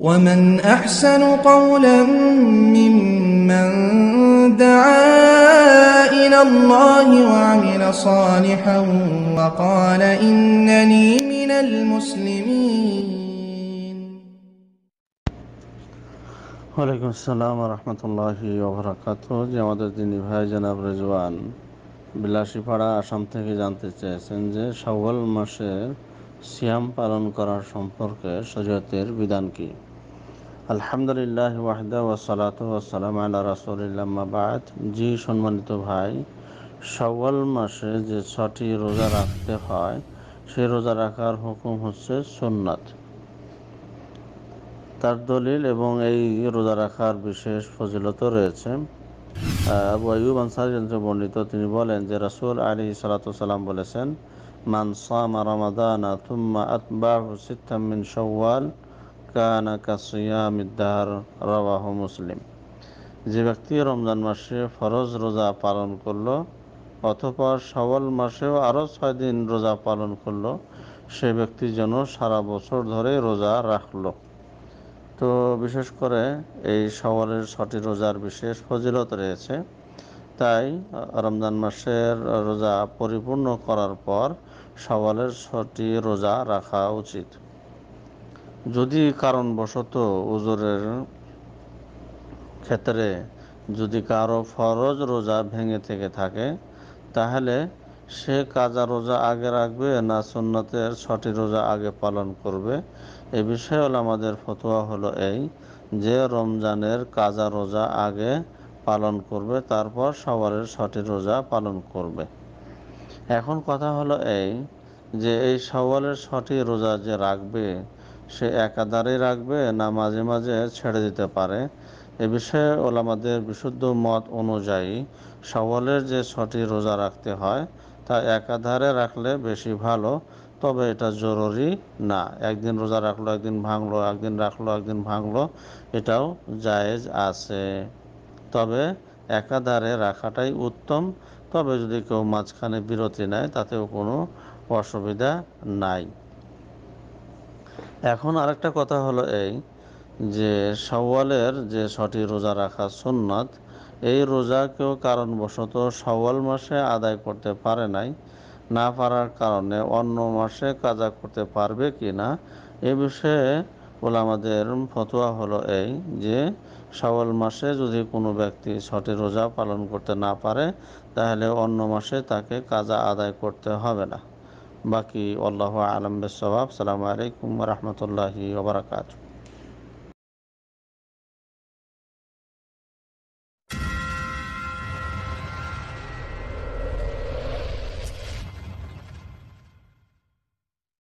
ومن أحسن قولا ممن دعا إلى الله وعمل صالحا وقال إنني من المسلمين وعليكم السلام ورحمة الله وبركاته جماعة الدين بهاي جناب رجوان বিলাসীপাড়া আসাম থেকে জানতে চেয়েছেন যে সওয়াল মাসের সিয়াম পালন করার সম্পর্কে শরীয়তের বিধান কি আলহামদুলিল্লাহ ওয়াহদা ওয়াসালাত ওয়াসালাম আল্লাহ রাসুলিল্লামাবাদ জি সম্মানিত ভাই সওয়াল মাসে যে ছটি রোজা রাখতে হয় সে রোজা রাখার হুকুম হচ্ছে সোননাথ তার দলিল এবং এই রোজা রাখার বিশেষ ফজিলত রয়েছে আবু আয়ুব আনসার বর্ণিত তিনি বলেন যে রাসুল আলী সালাতাম বলেছেন من صام رمضان ثم أتبعه ستا من شوال كان كصيام الدهر رواه مسلم যে ব্যক্তি রমজান মাসে ফরজ রোজা পালন করলো অথবা সওয়াল মাসেও আরও ছয় দিন রোজা পালন করলো সে ব্যক্তি যেন সারা বছর ধরে রোজা রাখলো তো বিশেষ করে এই সওয়ালের ছটি রোজার বিশেষ ফজিলত রয়েছে তাই রমজান মাসের রোজা পরিপূর্ণ করার পর সওয়ালের ছটি রোজা রাখা উচিত যদি কারণবশত উজুরের ক্ষেত্রে যদি কারো ফরজ রোজা ভেঙে থেকে থাকে তাহলে সে কাজা রোজা আগে রাখবে না সুন্নতের ছটি রোজা আগে পালন করবে এ বিষয়ে আমাদের ফতোয়া হলো এই যে রমজানের কাজা রোজা আগে পালন করবে তারপর সওয়ালের ছটি রোজা পালন করবে এখন কথা হলো এই যে এই সওয়ালের ছটি রোজা যে রাখবে সে একাধারেই রাখবে না মাঝে মাঝে ছেড়ে দিতে পারে এ বিষয়ে ওলামাদের বিশুদ্ধ মত অনুযায়ী সওয়ালের যে ছটি রোজা রাখতে হয় তা একাধারে রাখলে বেশি ভালো তবে এটা জরুরি না একদিন রোজা রাখলো একদিন ভাঙলো একদিন রাখলো একদিন ভাঙলো এটাও জায়েজ আছে তবে একাধারে রাখাটাই উত্তম তবে যদি কেউ মাঝখানে বিরতি নেয় তাতেও কোনো অসুবিধা নাই এখন আরেকটা কথা হলো এই যে সওয়ালের যে ছটি রোজা রাখা সোননাথ এই রোজা কেউ কারণবশত সওয়াল মাসে আদায় করতে পারে নাই না পারার কারণে অন্য মাসে কাজা করতে পারবে কি না এ বিষয়ে ওলামাদের ফতোয়া হলো এই যে শাওয়াল মাসে যদি কোনো ব্যক্তি ছটি রোজা পালন করতে না পারে তাহলে অন্য মাসে তাকে কাজা আদায় করতে হবে না বাকি আল্লাহ আলম সালাম সালামু আলাইকুম রহমতুল্লাহি ওবরাকাতু